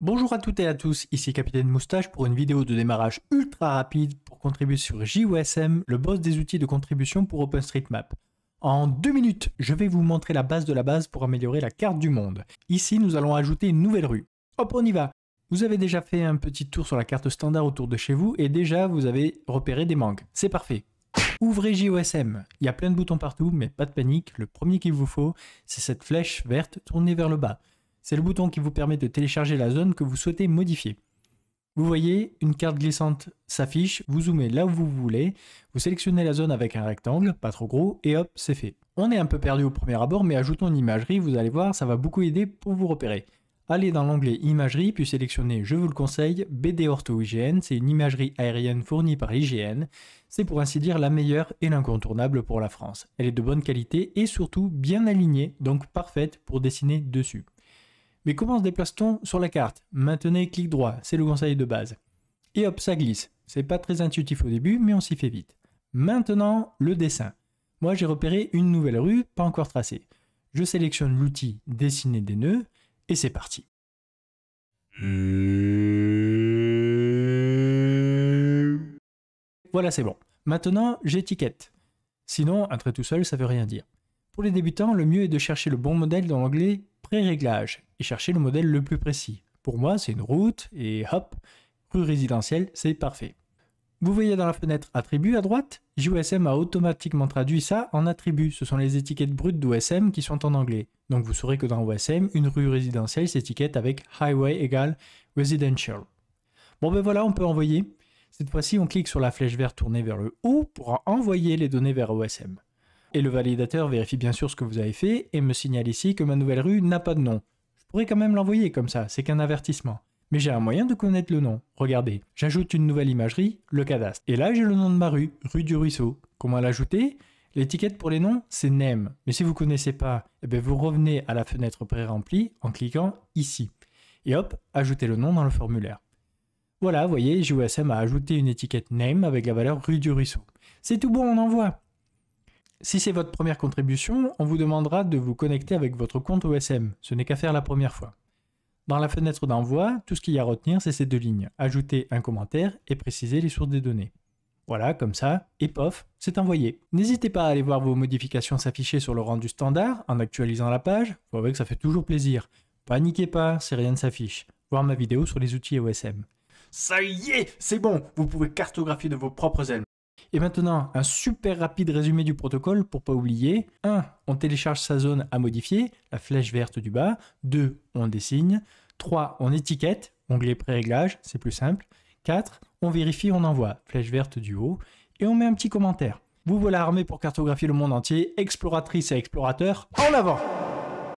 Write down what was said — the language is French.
Bonjour à toutes et à tous, ici Capitaine Moustache pour une vidéo de démarrage ultra rapide pour contribuer sur JOSM, le boss des outils de contribution pour OpenStreetMap. En deux minutes, je vais vous montrer la base de la base pour améliorer la carte du monde. Ici, nous allons ajouter une nouvelle rue. Hop, on y va Vous avez déjà fait un petit tour sur la carte standard autour de chez vous et déjà vous avez repéré des mangues. C'est parfait Ouvrez JOSM. Il y a plein de boutons partout, mais pas de panique, le premier qu'il vous faut, c'est cette flèche verte tournée vers le bas. C'est le bouton qui vous permet de télécharger la zone que vous souhaitez modifier. Vous voyez, une carte glissante s'affiche, vous zoomez là où vous voulez, vous sélectionnez la zone avec un rectangle, pas trop gros, et hop, c'est fait. On est un peu perdu au premier abord, mais ajoutons une imagerie, vous allez voir, ça va beaucoup aider pour vous repérer. Allez dans l'onglet Imagerie, puis sélectionnez, je vous le conseille, BD Ortho IGN, c'est une imagerie aérienne fournie par IGN. C'est pour ainsi dire la meilleure et l'incontournable pour la France. Elle est de bonne qualité et surtout bien alignée, donc parfaite pour dessiner dessus. Mais comment se déplace-t-on sur la carte Maintenez clic droit, c'est le conseil de base. Et hop, ça glisse. C'est pas très intuitif au début, mais on s'y fait vite. Maintenant, le dessin. Moi, j'ai repéré une nouvelle rue, pas encore tracée. Je sélectionne l'outil Dessiner des nœuds, et c'est parti. Voilà, c'est bon. Maintenant, j'étiquette. Sinon, un trait tout seul, ça veut rien dire. Pour les débutants, le mieux est de chercher le bon modèle dans l'onglet Pré-réglage et chercher le modèle le plus précis. Pour moi, c'est une route et hop, rue résidentielle, c'est parfait. Vous voyez dans la fenêtre attributs à droite, JOSM a automatiquement traduit ça en attributs. Ce sont les étiquettes brutes d'OSM qui sont en anglais. Donc vous saurez que dans OSM, une rue résidentielle s'étiquette avec highway égale residential. Bon ben voilà, on peut envoyer. Cette fois-ci, on clique sur la flèche verte tournée vers le haut pour envoyer les données vers OSM. Et le validateur vérifie bien sûr ce que vous avez fait et me signale ici que ma nouvelle rue n'a pas de nom. Je pourrais quand même l'envoyer comme ça, c'est qu'un avertissement. Mais j'ai un moyen de connaître le nom. Regardez, j'ajoute une nouvelle imagerie, le cadastre. Et là, j'ai le nom de ma rue, rue du Ruisseau. Comment l'ajouter L'étiquette pour les noms, c'est name. Mais si vous ne connaissez pas, eh ben, vous revenez à la fenêtre pré-remplie en cliquant ici. Et hop, ajoutez le nom dans le formulaire. Voilà, vous voyez, JOSM a ajouté une étiquette name avec la valeur rue du Ruisseau. C'est tout bon, on envoie si c'est votre première contribution, on vous demandera de vous connecter avec votre compte OSM. Ce n'est qu'à faire la première fois. Dans la fenêtre d'envoi, tout ce qu'il y a à retenir, c'est ces deux lignes. Ajouter un commentaire et préciser les sources des données. Voilà, comme ça, et pof, c'est envoyé. N'hésitez pas à aller voir vos modifications s'afficher sur le rendu standard en actualisant la page. Vous voyez que ça fait toujours plaisir. Paniquez pas si rien ne s'affiche. Voir ma vidéo sur les outils OSM. Ça y est, c'est bon, vous pouvez cartographier de vos propres ailes. Et maintenant, un super rapide résumé du protocole pour pas oublier. 1. On télécharge sa zone à modifier, la flèche verte du bas. 2. On dessine. 3. On étiquette, onglet pré-réglage, c'est plus simple. 4. On vérifie, on envoie, flèche verte du haut. Et on met un petit commentaire. Vous voilà armé pour cartographier le monde entier, exploratrice et explorateur, en avant